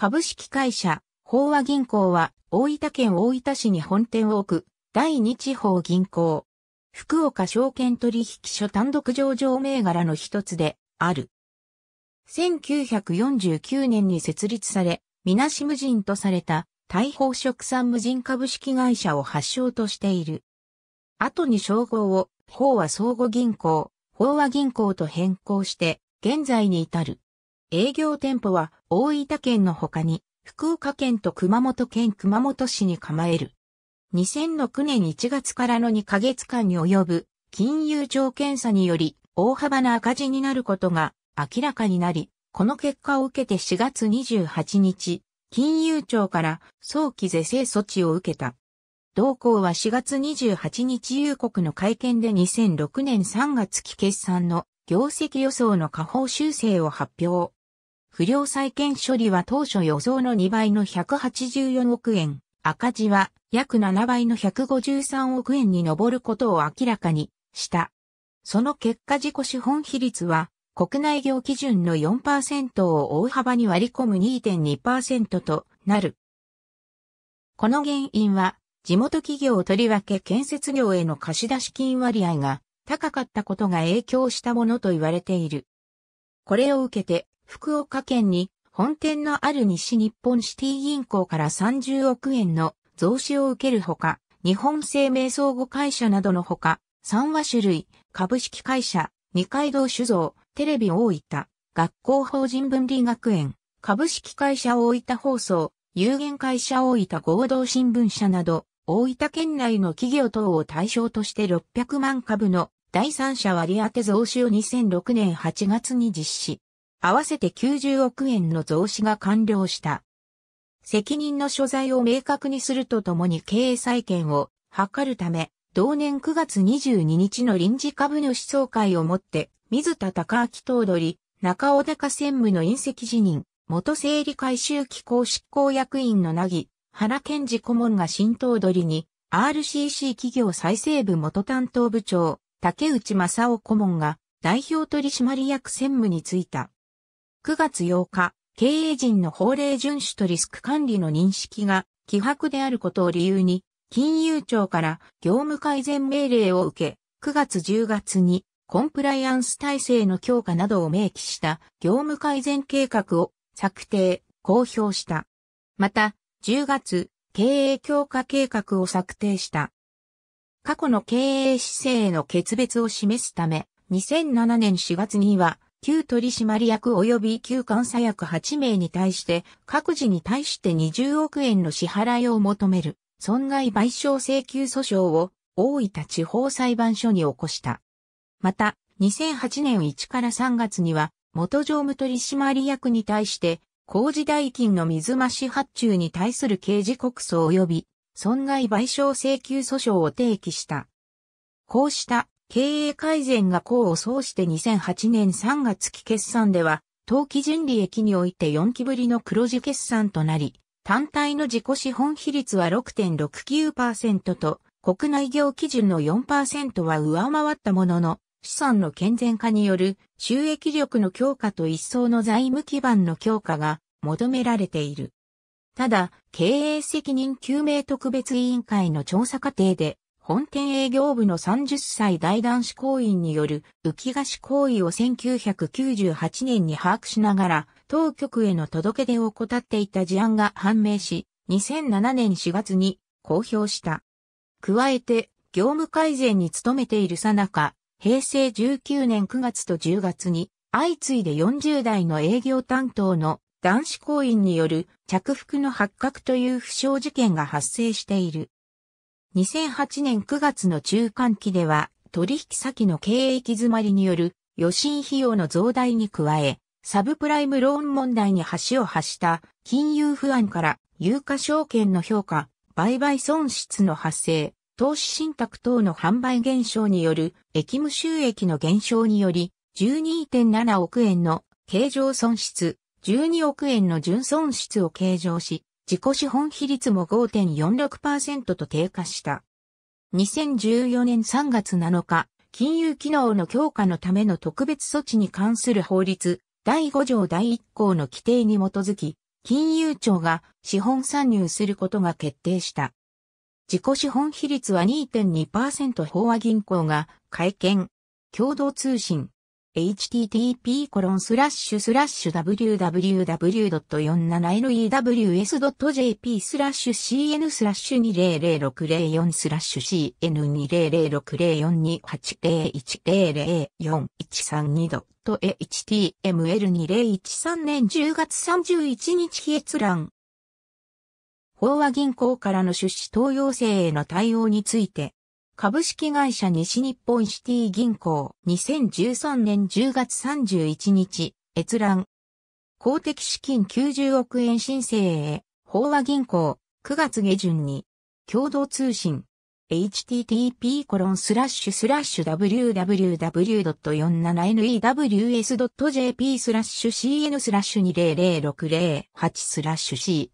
株式会社、法和銀行は、大分県大分市に本店を置く、第二地方銀行。福岡証券取引所単独上場銘柄の一つで、ある。1949年に設立され、みなし無人とされた、大宝食産無人株式会社を発祥としている。後に称号を、法和相互銀行、法和銀行と変更して、現在に至る。営業店舗は大分県の他に福岡県と熊本県熊本市に構える。2006年1月からの2ヶ月間に及ぶ金融庁検査により大幅な赤字になることが明らかになり、この結果を受けて4月28日、金融庁から早期是正措置を受けた。同行は4月28日有国の会見で2006年3月期決算の業績予想の下方修正を発表。不良債権処理は当初予想の2倍の184億円、赤字は約7倍の153億円に上ることを明らかにした。その結果自己資本比率は国内業基準の4%を大幅に割り込む2.2%となる。この原因は地元企業とりわけ建設業への貸出金割合が高かったことが影響したものと言われている。これを受けて福岡県に本店のある西日本シティ銀行から30億円の増資を受けるほか、日本生命相互会社などのほか、3話種類、株式会社、二階堂酒造、テレビ大分、学校法人分離学園、株式会社大分放送、有限会社大分合同新聞社など、大分県内の企業等を対象として600万株の第三者割当増資を2006年8月に実施。合わせて90億円の増資が完了した。責任の所在を明確にするとともに経営再建を図るため、同年9月22日の臨時株主総会をもって、水田隆明頭取、中尾高専務の隕石辞任、元整理回収機構執行役員のなぎ、原健治顧問が新頭取に、RCC 企業再生部元担当部長、竹内正夫顧問が代表取締役専務に就いた。9月8日、経営陣の法令遵守とリスク管理の認識が希薄であることを理由に、金融庁から業務改善命令を受け、9月10月にコンプライアンス体制の強化などを明記した業務改善計画を策定、公表した。また、10月、経営強化計画を策定した。過去の経営姿勢への決別を示すため、2007年4月には、旧取締役及び旧監査役8名に対して、各自に対して20億円の支払いを求める、損害賠償請求訴訟を、大分地方裁判所に起こした。また、2008年1から3月には、元常務取締役に対して、工事代金の水増し発注に対する刑事告訴及び、損害賠償請求訴訟を提起した。こうした経営改善が功を奏して2008年3月期決算では、当期純利益において4期ぶりの黒字決算となり、単体の自己資本比率は6.69%と、国内業基準の4%は上回ったものの、資産の健全化による収益力の強化と一層の財務基盤の強化が求められている。ただ、経営責任究明特別委員会の調査過程で、本店営業部の30歳大男子行員による浮き菓子行為を1998年に把握しながら当局への届け出を怠っていた事案が判明し、2007年4月に公表した。加えて、業務改善に努めているさなか、平成19年9月と10月に、相次いで40代の営業担当の男子行員による着服の発覚という不祥事件が発生している。2008年9月の中間期では、取引先の経営行き詰まりによる予診費用の増大に加え、サブプライムローン問題に橋を発した金融不安から有価証券の評価、売買損失の発生、投資信託等の販売減少による益務収益の減少により、12.7億円の経常損失、12億円の純損失を計上し、自己資本比率も5.46%と低下した。2014年3月7日、金融機能の強化のための特別措置に関する法律第5条第1項の規定に基づき、金融庁が資本参入することが決定した。自己資本比率は2.2%法和銀行が会見、共同通信、http://www.47l.ews.jp スラッシュ cn スラッシュ2 0 0 6 0 4スラッシュ c n 2 0 0 6 0 4 2 8 0 1 0 0 4 1 3 2 h t m l 2 0 1 3年10月31日閲覧。法和銀行からの出資等要請への対応について、株式会社西日本シティ銀行2013年10月31日閲覧公的資金90億円申請へ、法和銀行9月下旬に共同通信 http://www.47news.jp コロンススララッッシシュュスラッシュ cn スラッシュ2006008スラッシュ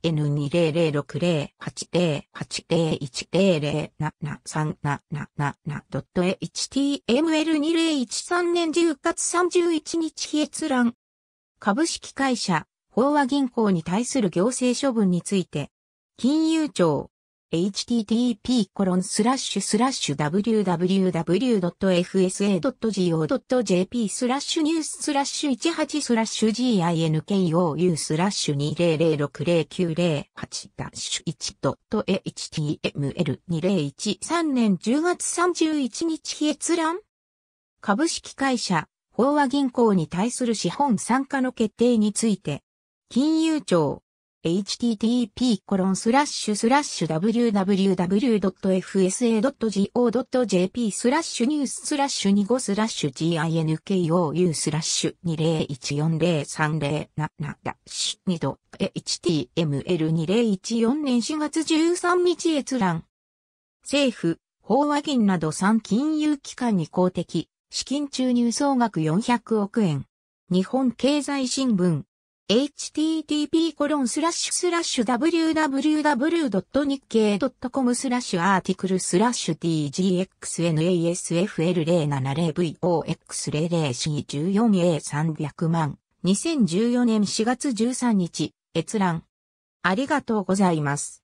cn2006080808107377.html2013 年10月31日閲覧株式会社、法和銀行に対する行政処分について、金融庁、http://www.fsa.go.jp コロンススララッッシシュュスラッシュニューススラッシュ18スラッシュ ginkou スラッシュ20060908-1ドット html2013 年10月31日閲覧株式会社、法和銀行に対する資本参加の決定について、金融庁、http://www.fsa.go.jp コロンススララッッシシュュスラッシュニューススラッシュ25スラッシュ ginkou スラッシュ20140307ダッシュ2度 html2014 年4月13日閲覧。政府、法和銀など3金融機関に公的、資金注入総額400億円。日本経済新聞。http://www.nikkei.com スラッシュアーティクルスラッシュ dgxnasfl070vox00c14a300 万2014年4月13日閲覧ありがとうございます。